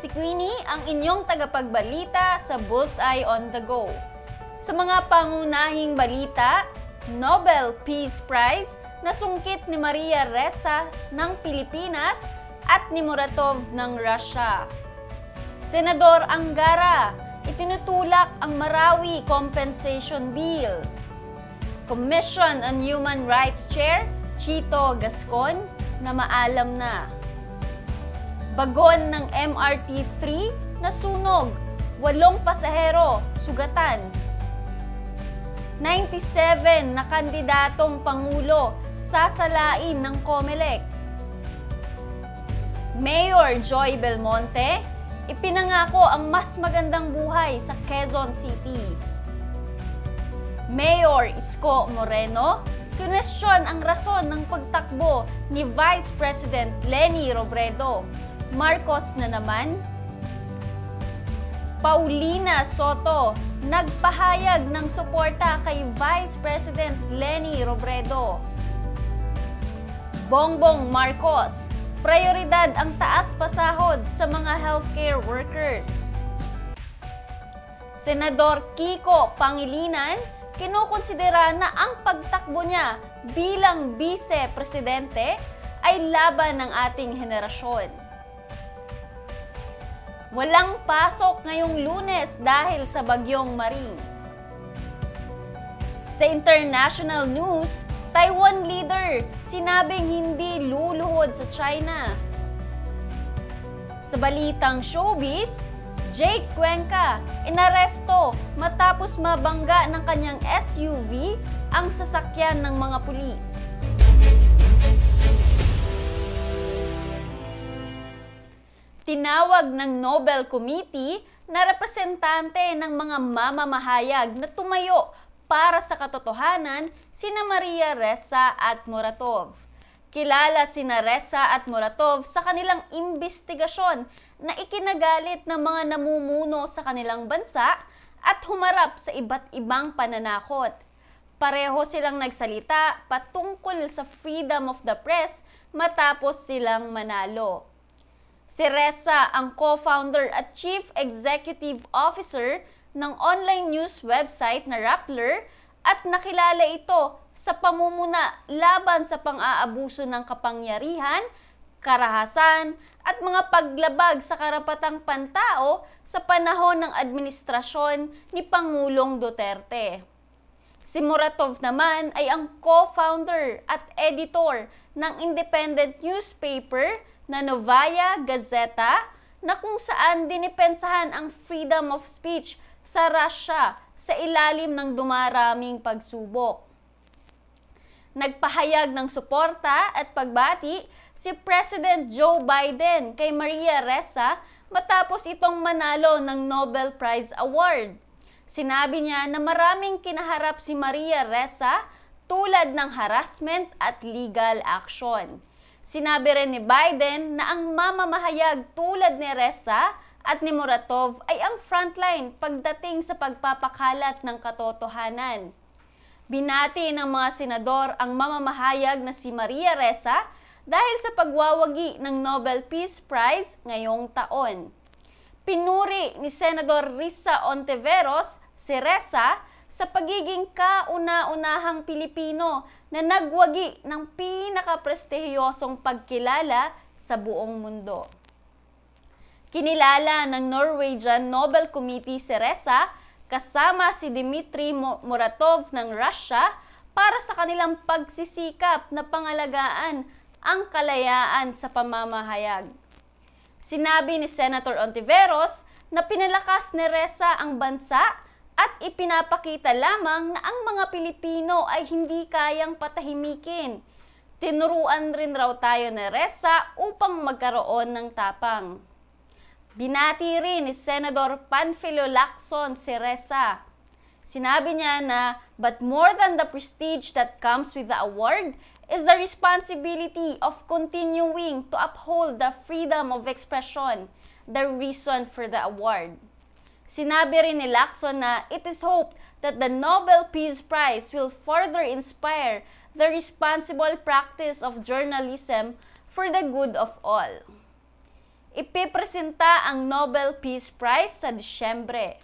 si Queenie, ang inyong tagapagbalita sa Bullseye on the Go. Sa mga pangunahing balita, Nobel Peace Prize na sungkit ni Maria Ressa ng Pilipinas at ni Muratov ng Russia. Senador Angara, itinutulak ang Marawi Compensation Bill. Commission on Human Rights Chair Chito Gascon na maalam na bagon ng MRT-3 nasunog, walong pasahero sugatan. 97 na kandidatong pangulo sasalain ng COMELEC. Mayor Joy Belmonte, ipinangako ang mas magandang buhay sa Quezon City. Mayor Isko Moreno, kinwestiyon ang rason ng pagtakbo ni Vice President Leni Robredo. Marcos na naman. Paulina Soto, nagpahayag ng suporta kay Vice President Leni Robredo. Bongbong Marcos, prioridad ang taas pasahod sa mga healthcare workers. Senador Kiko Pangilinan, kinukonsidera na ang pagtakbo niya bilang vice-presidente ay laban ng ating henerasyon. Walang pasok ngayong lunes dahil sa bagyong Marie. Sa international news, Taiwan leader sinabing hindi luluhod sa China. Sa balitang showbiz, Jake Cuenca inaresto matapos mabangga ng kanyang SUV ang sasakyan ng mga pulis. tinawag ng Nobel Committee na representante ng mga mamamahayag na tumayo para sa katotohanan sina Maria Ressa at Muratov. Kilala sina Ressa at Muratov sa kanilang imbestigasyon na ikinagalit ng mga namumuno sa kanilang bansa at humarap sa iba't ibang pananakot. Pareho silang nagsalita patungkol sa freedom of the press matapos silang manalo. Si Ressa ang co-founder at chief executive officer ng online news website na Rappler at nakilala ito sa pamumuna laban sa pang-aabuso ng kapangyarihan, karahasan at mga paglabag sa karapatang pantao sa panahon ng administrasyon ni Pangulong Duterte. Si Muratov naman ay ang co-founder at editor ng independent newspaper na Novaya Gazeta na kung saan dinipensahan ang freedom of speech sa Russia sa ilalim ng dumaraming pagsubok. Nagpahayag ng suporta at pagbati si President Joe Biden kay Maria Ressa matapos itong manalo ng Nobel Prize Award. Sinabi niya na maraming kinaharap si Maria Ressa tulad ng harassment at legal action. Sinabi rin ni Biden na ang mamamahayag tulad ni Ressa at ni Muratov ay ang frontline pagdating sa pagpapakalat ng katotohanan. Binati ng mga senador ang mamamahayag na si Maria Ressa dahil sa pagwawagi ng Nobel Peace Prize ngayong taon. Pinuri ni Senador Risa Ontiveros si Ressa sa pagiging kauna-unahang Pilipino na nagwagi ng pinakaprestihiyosong pagkilala sa buong mundo. Kinilala ng Norwegian Nobel Committee si Reza kasama si Dmitry Muratov ng Russia para sa kanilang pagsisikap na pangalagaan ang kalayaan sa pamamahayag. Sinabi ni Senator Ontiveros na pinalakas ni Reza ang bansa at ipinapakita lamang na ang mga Pilipino ay hindi kayang patahimikin. Tinuruan rin raw tayo na resa upang magkaroon ng tapang. Binati rin ni Senador Panfilo Lacson si Reza. Sinabi niya na, but more than the prestige that comes with the award is the responsibility of continuing to uphold the freedom of expression, the reason for the award. Sinabi rin ni Lacson na it is hoped that the Nobel Peace Prize will further inspire the responsible practice of journalism for the good of all. Ipipresenta ang Nobel Peace Prize sa Disyembre.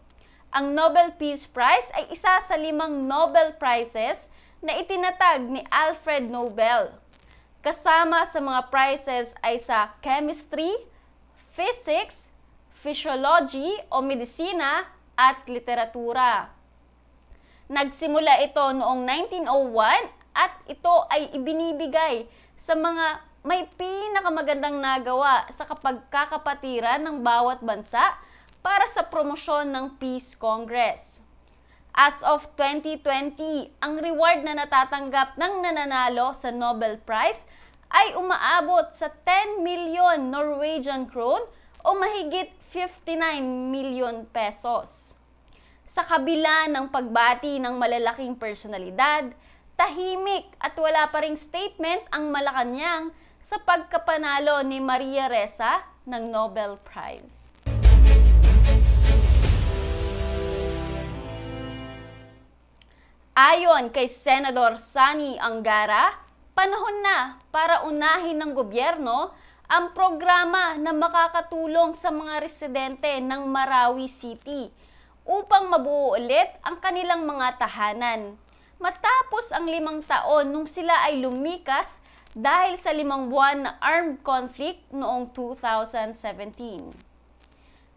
Ang Nobel Peace Prize ay isa sa limang Nobel Prizes na itinatag ni Alfred Nobel. Kasama sa mga prizes ay sa chemistry, physics, physiology o medisina at literatura. Nagsimula ito noong 1901 at ito ay ibinibigay sa mga may pinakamagandang nagawa sa kapagkakapatiran ng bawat bansa para sa promosyon ng Peace Congress. As of 2020, ang reward na natatanggap ng nananalo sa Nobel Prize ay umaabot sa 10 million Norwegian krone o mahigit 59 million pesos. Sa kabila ng pagbati ng malalaking personalidad, tahimik at wala pa ring statement ang Malacanang sa pagkapanalo ni Maria Ressa ng Nobel Prize. Ayon kay Senador Sani Angara, panahon na para unahin ng gobyerno ang programa na makakatulong sa mga residente ng Marawi City upang mabuo ulit ang kanilang mga tahanan. Matapos ang limang taon nung sila ay lumikas dahil sa limang buwan na armed conflict noong 2017.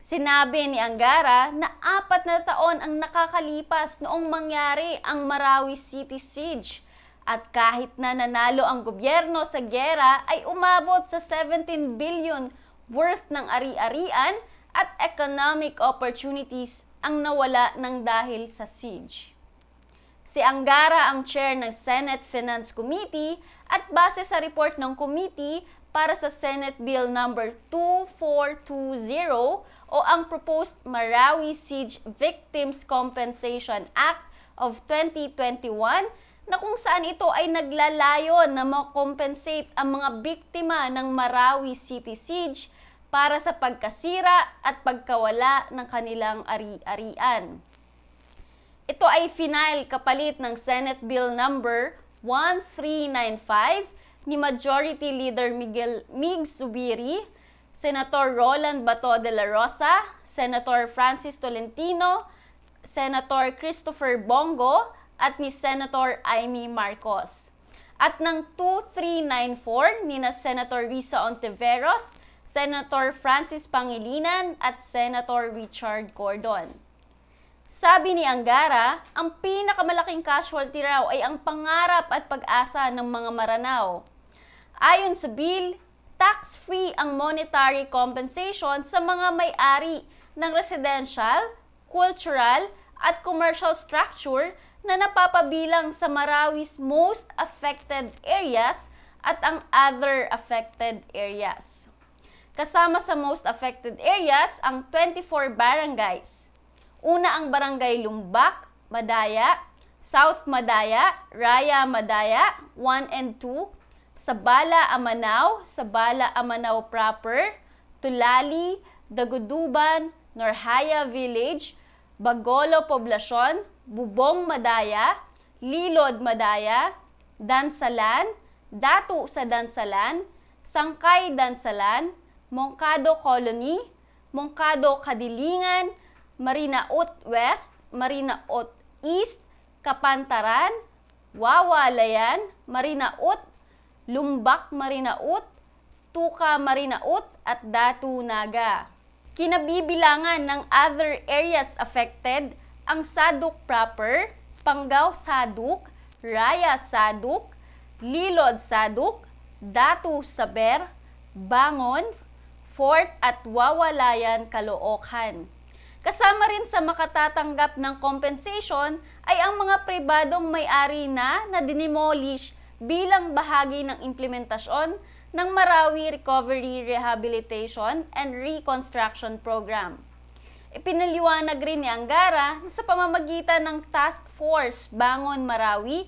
Sinabi ni Angara na apat na taon ang nakakalipas noong mangyari ang Marawi City Siege at kahit na nanalo ang gobyerno sa gera ay umabot sa 17 billion worth ng ari-arian at economic opportunities ang nawala ng dahil sa siege. Si Angara ang chair ng Senate Finance Committee at base sa report ng committee para sa Senate Bill number no. 2420 o ang proposed Marawi Siege Victims Compensation Act of 2021 na kung saan ito ay naglalayon na makompensate ang mga biktima ng Marawi City Siege para sa pagkasira at pagkawala ng kanilang ari-arian. Ito ay final kapalit ng Senate Bill number 1395 ni Majority Leader Miguel Mig Zubiri, Senator Roland Bato de la Rosa, Senator Francis Tolentino, Senator Christopher Bongo, at ni Senator Amy Marcos. At ng 2394 ni na Senator Risa Ontiveros, Senator Francis Pangilinan at Senator Richard Gordon. Sabi ni Angara, ang pinakamalaking casualty raw ay ang pangarap at pag-asa ng mga Maranao. Ayon sa bill, tax-free ang monetary compensation sa mga may-ari ng residential, cultural, at commercial structure na napapabilang sa Marawi's most affected areas at ang other affected areas. Kasama sa most affected areas ang 24 barangays. Una ang barangay Lumbak, Madaya, South Madaya, Raya Madaya, 1 and 2, Sabala Amanaw, Sabala Amanaw proper, Tulali, Daguduban, Norhaya Village, Bagolo Poblacion, Bubong Madaya, Lilod Madaya, Dansalan, Datu sa Dansalan, Sangkay Dansalan, Mongkado Colony, Mongkado Kadilingan, Marinaot West, Marinaot East, Kapantaran, Wawalayan, Marinaot, Lumbak Marinaot, Tuka Marinaot at Datu Naga. Kinabibilangan ng other areas affected ang Saduk proper, Pangaw Saduk, Raya Saduk, Lilod Saduk, Datu Saber, Bangon, Fort at Wawalayan Caloocan. Kasama rin sa makatatanggap ng compensation ay ang mga pribadong may-ari na na dinimolish bilang bahagi ng implementasyon ng Marawi Recovery Rehabilitation and Reconstruction Program. Ipinaliwanag rin ni Angara na sa pamamagitan ng Task Force Bangon Marawi,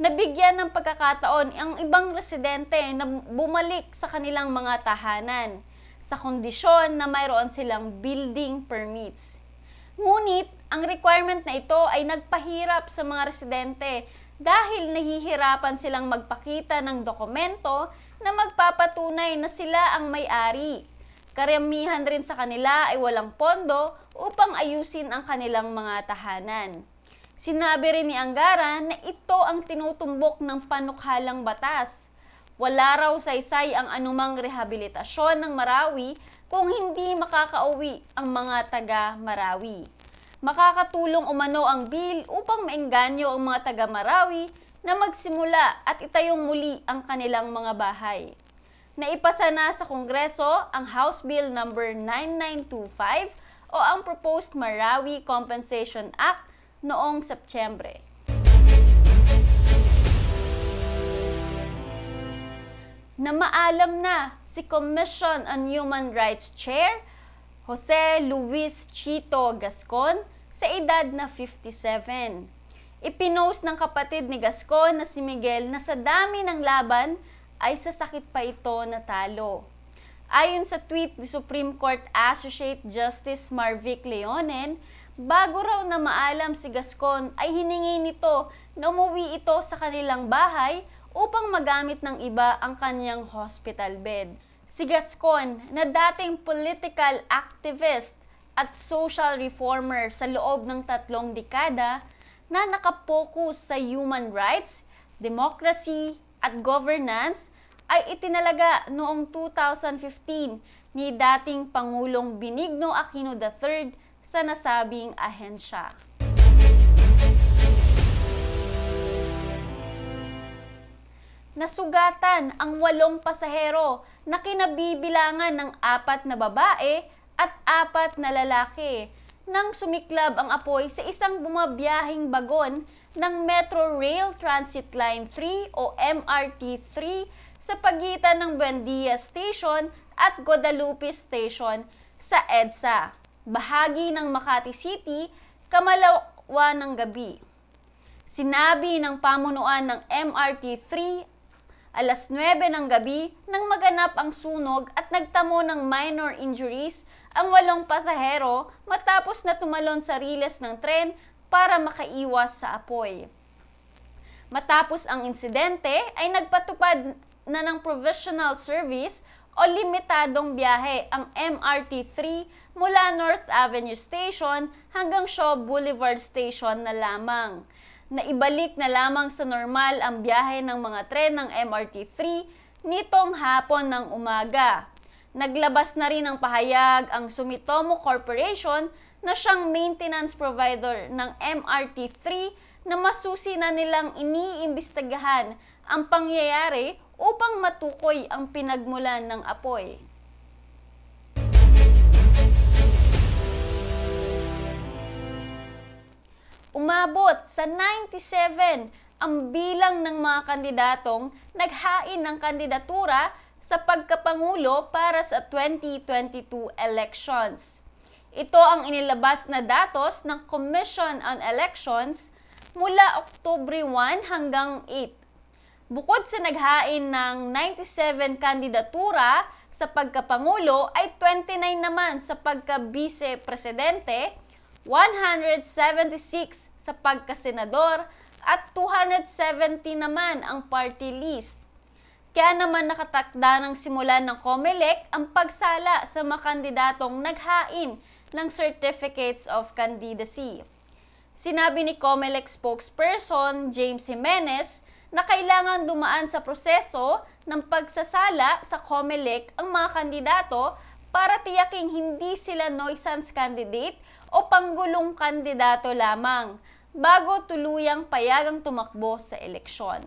nabigyan ng pagkakataon ang ibang residente na bumalik sa kanilang mga tahanan sa kondisyon na mayroon silang building permits. Ngunit, ang requirement na ito ay nagpahirap sa mga residente dahil nahihirapan silang magpakita ng dokumento na magpapatunay na sila ang may-ari Karamihan rin sa kanila ay walang pondo upang ayusin ang kanilang mga tahanan. Sinabi rin ni Anggaran na ito ang tinutumbok ng panukhalang batas. Wala raw saysay ang anumang rehabilitasyon ng Marawi kung hindi makakauwi ang mga taga-Marawi. Makakatulong umano ang bill upang maengganyo ang mga taga-Marawi na magsimula at itayong muli ang kanilang mga bahay na ipasa na sa Kongreso ang House Bill number no. 9925 o ang proposed Marawi Compensation Act noong Setyembre. na maalam na si Commission on Human Rights Chair Jose Luis Chito Gascon sa edad na 57. Ipinost ng kapatid ni Gascon na si Miguel na sa dami ng laban ay sa sakit pa ito natalo. Ayon sa tweet ni Supreme Court Associate Justice Marvick Leonen, bago raw na maalam si Gascon ay hiningi nito na umuwi ito sa kanilang bahay upang magamit ng iba ang kanyang hospital bed. Si Gascon, na dating political activist at social reformer sa loob ng tatlong dekada, na nakapokus sa human rights, democracy, at Governance ay itinalaga noong 2015 ni dating Pangulong Benigno Aquino III sa nasabing ahensya. Nasugatan ang walong pasahero na kinabibilangan ng apat na babae at apat na lalaki nang sumiklab ang apoy sa isang bumabiyahing bagon ng Metro Rail Transit Line 3 o MRT 3 sa pagitan ng Buendia Station at Guadalupe Station sa EDSA, bahagi ng Makati City, kamalawa ng gabi. Sinabi ng pamunuan ng MRT 3 alas 9 ng gabi nang maganap ang sunog at nagtamo ng minor injuries ang walong pasahero matapos na tumalon sa riles ng tren para makaiwas sa apoy. Matapos ang insidente ay nagpatupad na ng provisional service o limitadong biyahe ang MRT3 mula North Avenue Station hanggang Shaw Boulevard Station na lamang. Naibalik na lamang sa normal ang biyahe ng mga tren ng MRT3 nitong hapon ng umaga. Naglabas na rin ng pahayag ang Sumitomo Corporation na siyang maintenance provider ng MRT3 na masusi na nilang iniimbestigahan ang pangyayari upang matukoy ang pinagmulan ng apoy. Umabot sa 97 ang bilang ng mga kandidatong naghain ng kandidatura sa pagkapangulo para sa 2022 elections. Ito ang inilabas na datos ng Commission on Elections mula October 1 hanggang 8. Bukod sa naghain ng 97 kandidatura sa pagkapangulo ay 29 naman sa pagka-vice-presidente, 176 sa pagkasenador at 270 naman ang party list. Kaya naman nakatakda ng simulan ng COMELEC ang pagsala sa makandidatong naghain ng Certificates of Candidacy. Sinabi ni COMELEC spokesperson James Jimenez na kailangan dumaan sa proseso ng pagsasala sa COMELEC ang mga kandidato para tiyaking hindi sila nuisance candidate o panggulong kandidato lamang bago tuluyang payagang tumakbo sa eleksyon.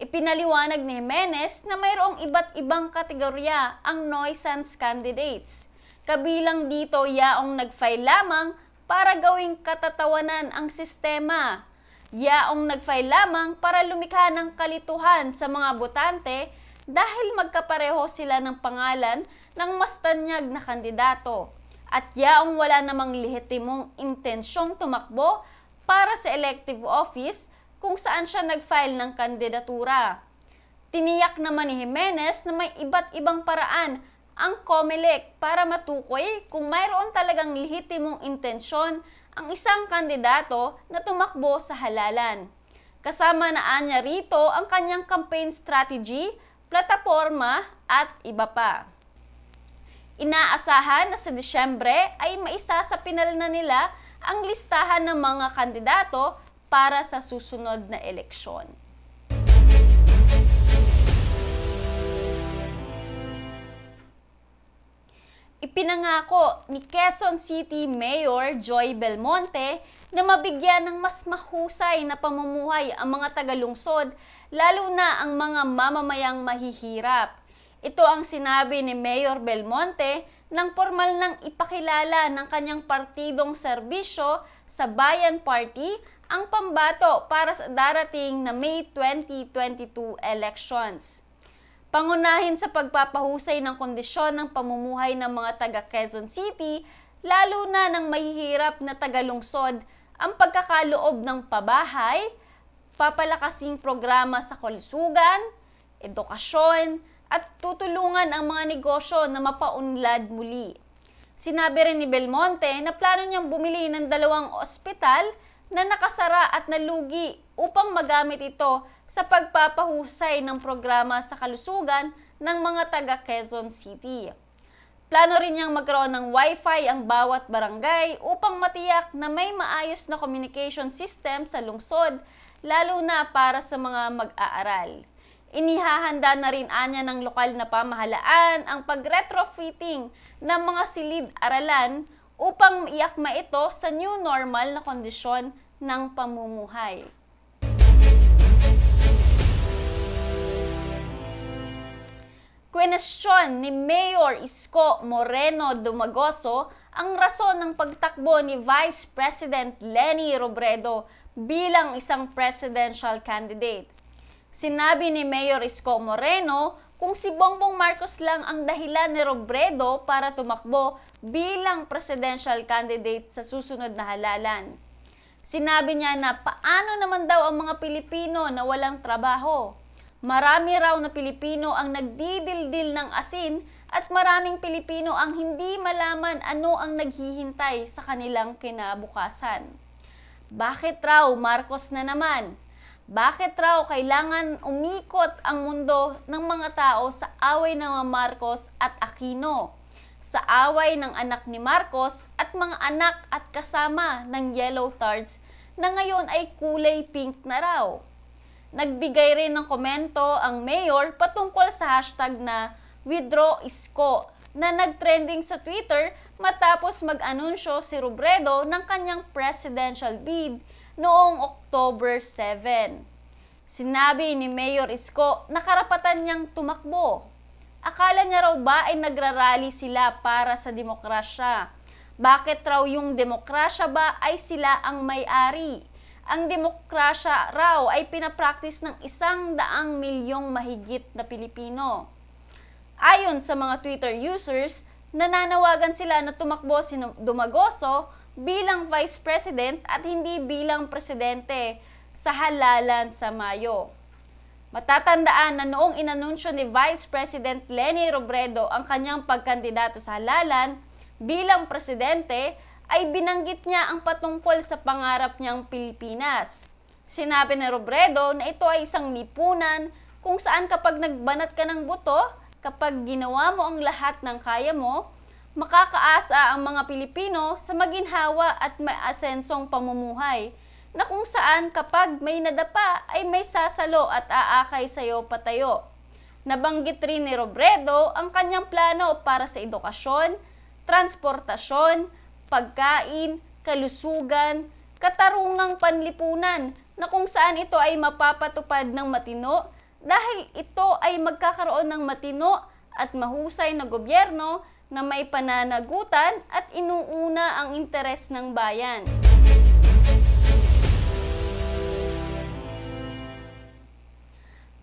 Ipinaliwanag ni Jimenez na mayroong iba't ibang kategorya ang nuisance candidates – Kabilang dito yaong nag-file lamang para gawing katatawanan ang sistema. Yaong nag-file lamang para lumikha ng kalituhan sa mga botante dahil magkapareho sila ng pangalan ng mas tanyag na kandidato. At yaong wala namang lehitimong intensyong tumakbo para sa elective office kung saan siya nag-file ng kandidatura. Tiniyak naman ni Jimenez na may iba't ibang paraan ang COMELEC para matukoy kung mayroon talagang lehitimong intensyon ang isang kandidato na tumakbo sa halalan. Kasama na anya rito ang kanyang campaign strategy, plataforma at iba pa. Inaasahan na sa Disyembre ay maisa sa pinal na nila ang listahan ng mga kandidato para sa susunod na eleksyon. Ipinangako ni Quezon City Mayor Joy Belmonte na mabigyan ng mas mahusay na pamumuhay ang mga tagalungsod, lalo na ang mga mamamayang mahihirap. Ito ang sinabi ni Mayor Belmonte nang formal nang ipakilala ng kanyang partidong serbisyo sa Bayan Party ang pambato para sa darating na May 2022 elections pangunahin sa pagpapahusay ng kondisyon ng pamumuhay ng mga taga Quezon City, lalo na ng mahihirap na tagalungsod, ang pagkakaloob ng pabahay, papalakasing programa sa kalusugan, edukasyon, at tutulungan ang mga negosyo na mapaunlad muli. Sinabi rin ni Belmonte na plano niyang bumili ng dalawang ospital na nakasara at nalugi upang magamit ito sa pagpapahusay ng programa sa kalusugan ng mga taga Quezon City. Plano rin niyang magkaroon ng Wi-Fi ang bawat barangay upang matiyak na may maayos na communication system sa lungsod, lalo na para sa mga mag-aaral. Inihahanda na rin anya ng lokal na pamahalaan ang pag-retrofitting ng mga silid-aralan upang iakma ito sa new normal na kondisyon ng pamumuhay. Kwenestyon ni Mayor Isko Moreno Dumagoso ang rason ng pagtakbo ni Vice President Leni Robredo bilang isang presidential candidate. Sinabi ni Mayor Isko Moreno kung si Bongbong Marcos lang ang dahilan ni Robredo para tumakbo bilang presidential candidate sa susunod na halalan. Sinabi niya na paano naman daw ang mga Pilipino na walang trabaho Marami raw na Pilipino ang nagdidildil ng asin at maraming Pilipino ang hindi malaman ano ang naghihintay sa kanilang kinabukasan. Bakit raw Marcos na naman? Bakit raw kailangan umikot ang mundo ng mga tao sa away ng Marcos at Aquino? Sa away ng anak ni Marcos at mga anak at kasama ng Yellow Tards na ngayon ay kulay pink na raw. Nagbigay rin ng komento ang mayor patungkol sa hashtag na withdraw isko na nagtrending sa Twitter matapos mag-anunsyo si Robredo ng kanyang presidential bid noong October 7. Sinabi ni Mayor Isko na karapatan niyang tumakbo. Akala niya raw ba ay nagrarally sila para sa demokrasya? Bakit raw yung demokrasya ba ay sila ang may-ari? ang demokrasya raw ay pinapraktis ng isang daang milyong mahigit na Pilipino. Ayon sa mga Twitter users, nananawagan sila na tumakbo si Dumagoso bilang Vice President at hindi bilang Presidente sa halalan sa Mayo. Matatandaan na noong inanunsyo ni Vice President Leni Robredo ang kanyang pagkandidato sa halalan bilang presidente ay binanggit niya ang patungkol sa pangarap niyang Pilipinas. Sinabi ni Robredo na ito ay isang lipunan kung saan kapag nagbanat ka ng buto, kapag ginawa mo ang lahat ng kaya mo, makakaasa ang mga Pilipino sa maginhawa at maasensong pamumuhay na kung saan kapag may nadapa ay may sasalo at aakay sayo patayo. Nabanggit rin ni Robredo ang kanyang plano para sa edukasyon, transportasyon, pagkain, kalusugan, katarungang panlipunan na kung saan ito ay mapapatupad ng matino dahil ito ay magkakaroon ng matino at mahusay na gobyerno na may pananagutan at inuuna ang interes ng bayan.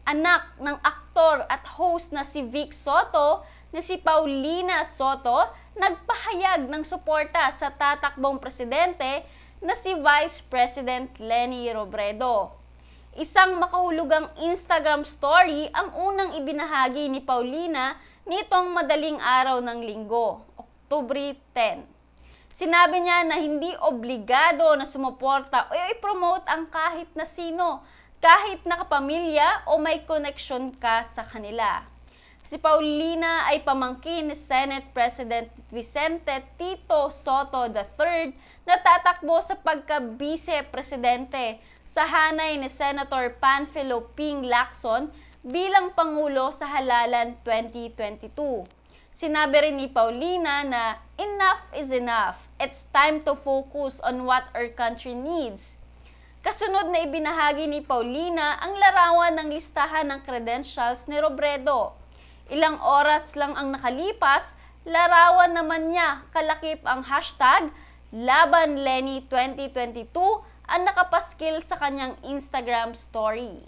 Anak ng aktor at host na si Vic Soto na si Paulina Soto nagpahayag ng suporta sa tatakbong presidente na si Vice President Lenny Robredo. Isang makahulugang Instagram story ang unang ibinahagi ni Paulina nitong madaling araw ng linggo, Oktubre 10. Sinabi niya na hindi obligado na sumuporta o i-promote ang kahit na sino, kahit nakapamilya o may connection ka sa kanila. Si Paulina ay pamangkin ni Senate President Vicente Tito Soto III na tatakbo sa pagka-vice-presidente sa hanay ni Senator Panfilo Ping Lacson bilang Pangulo sa halalan 2022. Sinabi rin ni Paulina na enough is enough. It's time to focus on what our country needs. Kasunod na ibinahagi ni Paulina ang larawan ng listahan ng credentials ni Robredo Ilang oras lang ang nakalipas, larawan naman niya kalakip ang hashtag Laban Lenny 2022 ang nakapaskil sa kanyang Instagram story.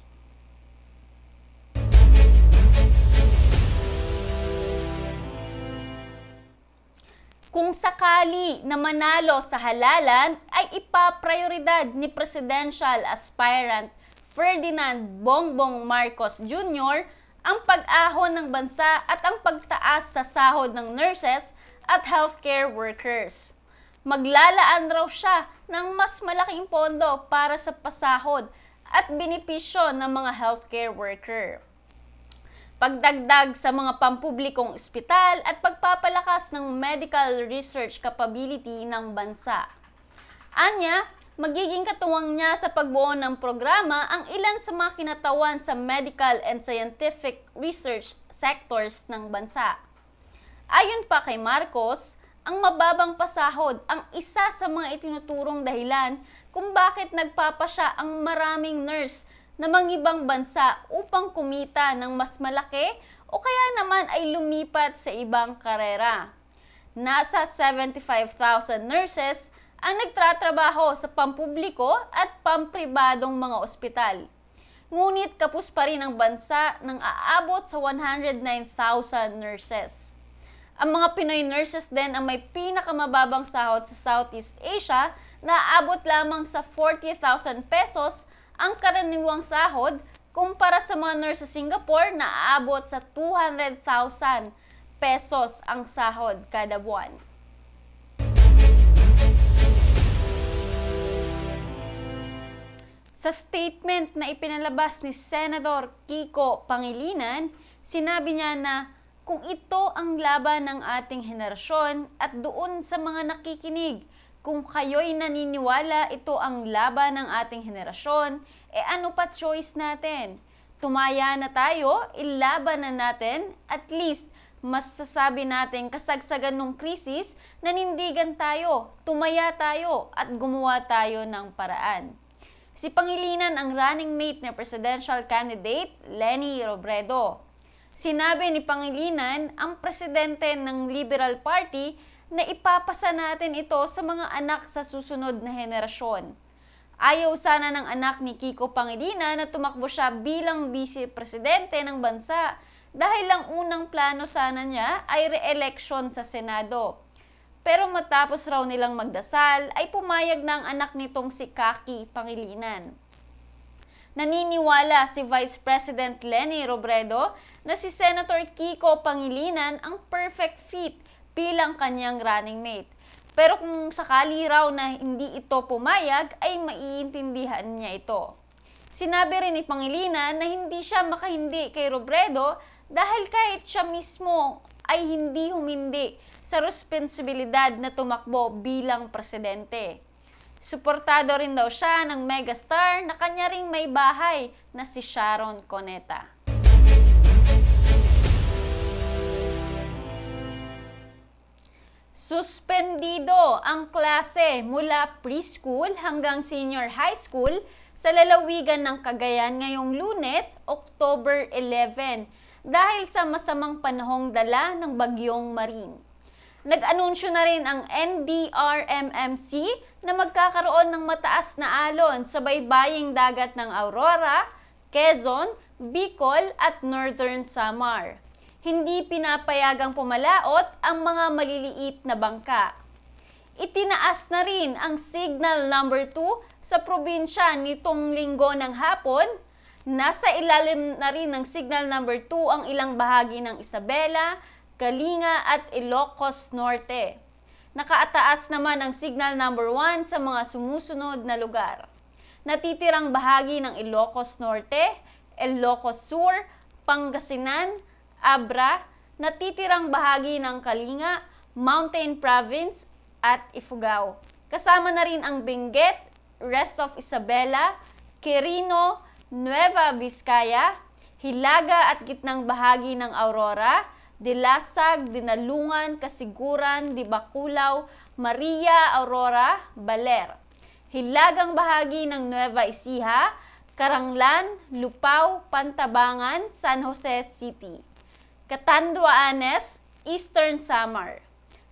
Kung sakali na manalo sa halalan ay ipaprioridad ni presidential aspirant Ferdinand Bongbong Marcos Jr ang pag-ahon ng bansa at ang pagtaas sa sahod ng nurses at healthcare workers. Maglalaan raw siya ng mas malaking pondo para sa pasahod at binipisyo ng mga healthcare worker. Pagdagdag sa mga pampublikong ospital at pagpapalakas ng medical research capability ng bansa. Anya, magiging katuwang niya sa pagbuo ng programa ang ilan sa mga kinatawan sa medical and scientific research sectors ng bansa. Ayon pa kay Marcos, ang mababang pasahod ang isa sa mga itinuturong dahilan kung bakit nagpapasya ang maraming nurse na mangibang bansa upang kumita ng mas malaki o kaya naman ay lumipat sa ibang karera. Nasa 75,000 nurses ang nagtratrabaho sa pampubliko at pampribadong mga ospital. Ngunit kapus pa rin ang bansa nang aabot sa 109,000 nurses. Ang mga Pinoy nurses din ang may pinakamababang sahod sa Southeast Asia na aabot lamang sa 40,000 pesos ang karaniwang sahod kumpara sa mga nurse sa Singapore na aabot sa 200,000 pesos ang sahod kada buwan. Sa statement na ipinalabas ni Senador Kiko Pangilinan, sinabi niya na kung ito ang laban ng ating henerasyon at doon sa mga nakikinig, kung kayo'y naniniwala ito ang laban ng ating henerasyon, eh ano pa choice natin? Tumaya na tayo, ilaban na natin, at least masasabi natin kasagsagan ng krisis, nanindigan tayo, tumaya tayo, at gumawa tayo ng paraan. Si Pangilinan ang running mate na presidential candidate Lenny Robredo. Sinabi ni Pangilinan ang presidente ng Liberal Party na ipapasa natin ito sa mga anak sa susunod na henerasyon. Ayaw sana ng anak ni Kiko Pangilinan na tumakbo siya bilang vice-presidente ng bansa dahil lang unang plano sana niya ay re-election sa Senado. Pero matapos raw nilang magdasal, ay pumayag na ang anak nitong si Kaki Pangilinan. Naniniwala si Vice President Lenny Robredo na si Senator Kiko Pangilinan ang perfect fit bilang kanyang running mate. Pero kung sakali raw na hindi ito pumayag, ay maiintindihan niya ito. Sinabi rin ni Pangilinan na hindi siya makahindi kay Robredo dahil kahit siya mismo ay hindi humindi sa responsibilidad na tumakbo bilang presidente. Suportado rin daw siya ng megastar na kanya ring may bahay na si Sharon Coneta. Suspendido ang klase mula preschool hanggang senior high school sa lalawigan ng Cagayan ngayong lunes, October 11, dahil sa masamang panahong dala ng bagyong Marin. Nag-anunsyo na rin ang NDRMMC na magkakaroon ng mataas na alon sa baybaying dagat ng Aurora, Quezon, Bicol at Northern Samar. Hindi pinapayagang pumalaot ang mga maliliit na bangka. Itinaas na rin ang signal number 2 sa probinsya nitong linggo ng hapon Nasa ilalim na rin ng signal number 2 ang ilang bahagi ng Isabela, Kalinga at Ilocos Norte. Nakaataas naman ang signal number 1 sa mga sumusunod na lugar. Natitirang bahagi ng Ilocos Norte, Ilocos Sur, Pangasinan, Abra, natitirang bahagi ng Kalinga, Mountain Province at Ifugao. Kasama na rin ang Benguet, rest of Isabela, Quirino, Nueva Vizcaya, Hilaga at gitnang bahagi ng Aurora, Dilasag, Dinalungan, Kasiguran, Dibakulaw, Maria Aurora, Baler. Hilagang bahagi ng Nueva Ecija, Karanglan, Lupaw, Pantabangan, San Jose City. Catanduanes, Eastern Samar.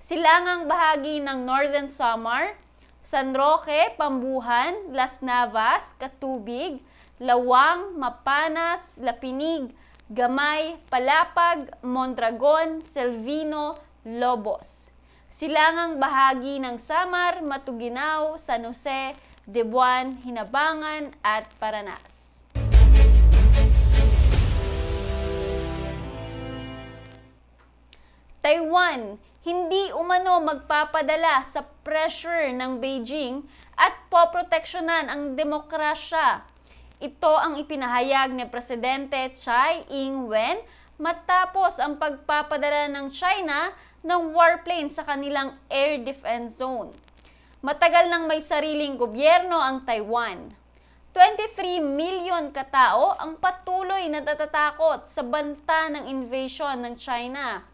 Silangang bahagi ng Northern Samar, San Roque, Pambuhan, Las Navas, Katubig, Lawang, Mapanas, Lapinig, Gamay, Palapag, Mondragon, Selvino, Lobos. Silangang bahagi ng Samar, Matuginaw, San Jose, Debuan, Hinabangan at Paranas. Taiwan, hindi umano magpapadala sa pressure ng Beijing at poproteksyonan ang demokrasya ito ang ipinahayag ni Presidente Tsai Ing-wen matapos ang pagpapadala ng China ng warplane sa kanilang air defense zone. Matagal nang may sariling gobyerno ang Taiwan. 23 million katao ang patuloy na natatakot sa banta ng invasion ng China.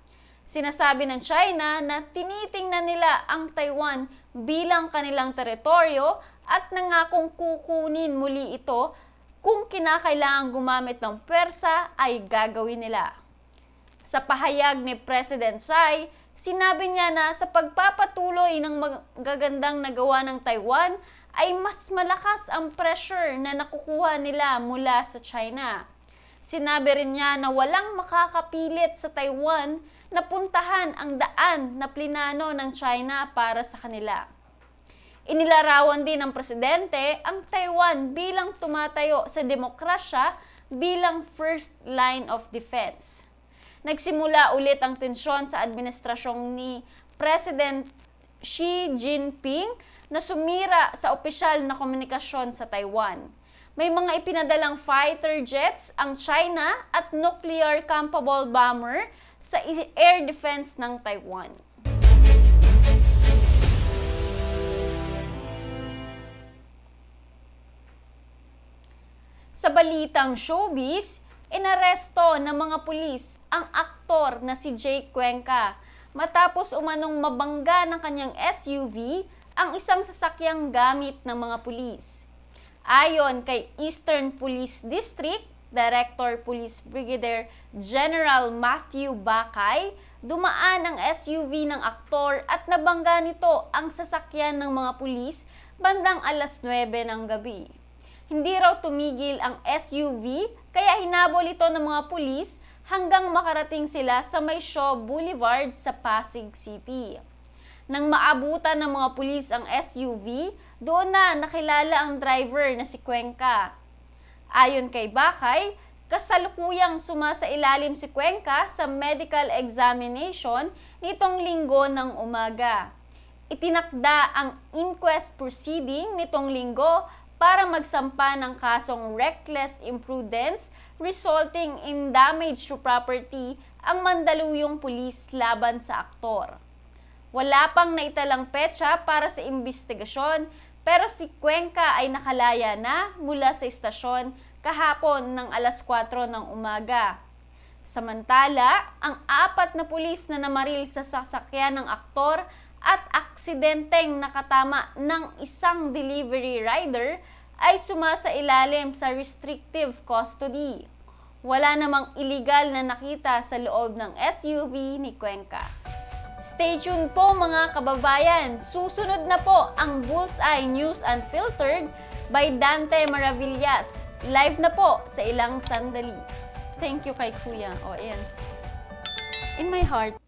Sinasabi ng China na tinitingnan nila ang Taiwan bilang kanilang teritoryo at nangakong kukunin muli ito kung kinakailangan gumamit ng persa ay gagawin nila. Sa pahayag ni President Tsai, sinabi niya na sa pagpapatuloy ng magagandang nagawa ng Taiwan ay mas malakas ang pressure na nakukuha nila mula sa China. Sinabi rin niya na walang makakapilit sa Taiwan na puntahan ang daan na plinano ng China para sa kanila. Inilarawan din ng presidente ang Taiwan bilang tumatayo sa demokrasya bilang first line of defense. Nagsimula ulit ang tensyon sa administrasyong ni President Xi Jinping na sumira sa opisyal na komunikasyon sa Taiwan. May mga ipinadalang fighter jets ang China at nuclear capable bomber sa air defense ng Taiwan. Sa balitang showbiz, inaresto ng mga pulis ang aktor na si Jake Cuenca matapos umanong mabangga ng kanyang SUV ang isang sasakyang gamit ng mga pulis. Ayon kay Eastern Police District, Director Police Brigadier General Matthew Bakay, dumaan ang SUV ng aktor at nabangga nito ang sasakyan ng mga pulis bandang alas 9 ng gabi. Hindi raw tumigil ang SUV kaya hinabol ito ng mga pulis hanggang makarating sila sa May Shaw Boulevard sa Pasig City. Nang maabutan ng mga pulis ang SUV, doon na nakilala ang driver na si Cuenca. Ayon kay Bakay, kasalukuyang sumasailalim si Cuenca sa medical examination nitong linggo ng umaga. Itinakda ang inquest proceeding nitong linggo para magsampa ng kasong reckless imprudence resulting in damage to property ang Mandaluyong Police laban sa aktor. Wala pang naitalang petsa para sa imbestigasyon pero si Cuenca ay nakalaya na mula sa istasyon kahapon ng alas 4 ng umaga. Samantala, ang apat na pulis na namaril sa sasakyan ng aktor at aksidenteng nakatama ng isang delivery rider ay sumasailalim sa restrictive custody. Wala namang illegal na nakita sa loob ng SUV ni Cuenca. Stay tuned po mga kababayan! Susunod na po ang Bullseye News Unfiltered by Dante Maravillas. Live na po sa ilang sandali. Thank you kay Kuya. O, ayan. In my heart.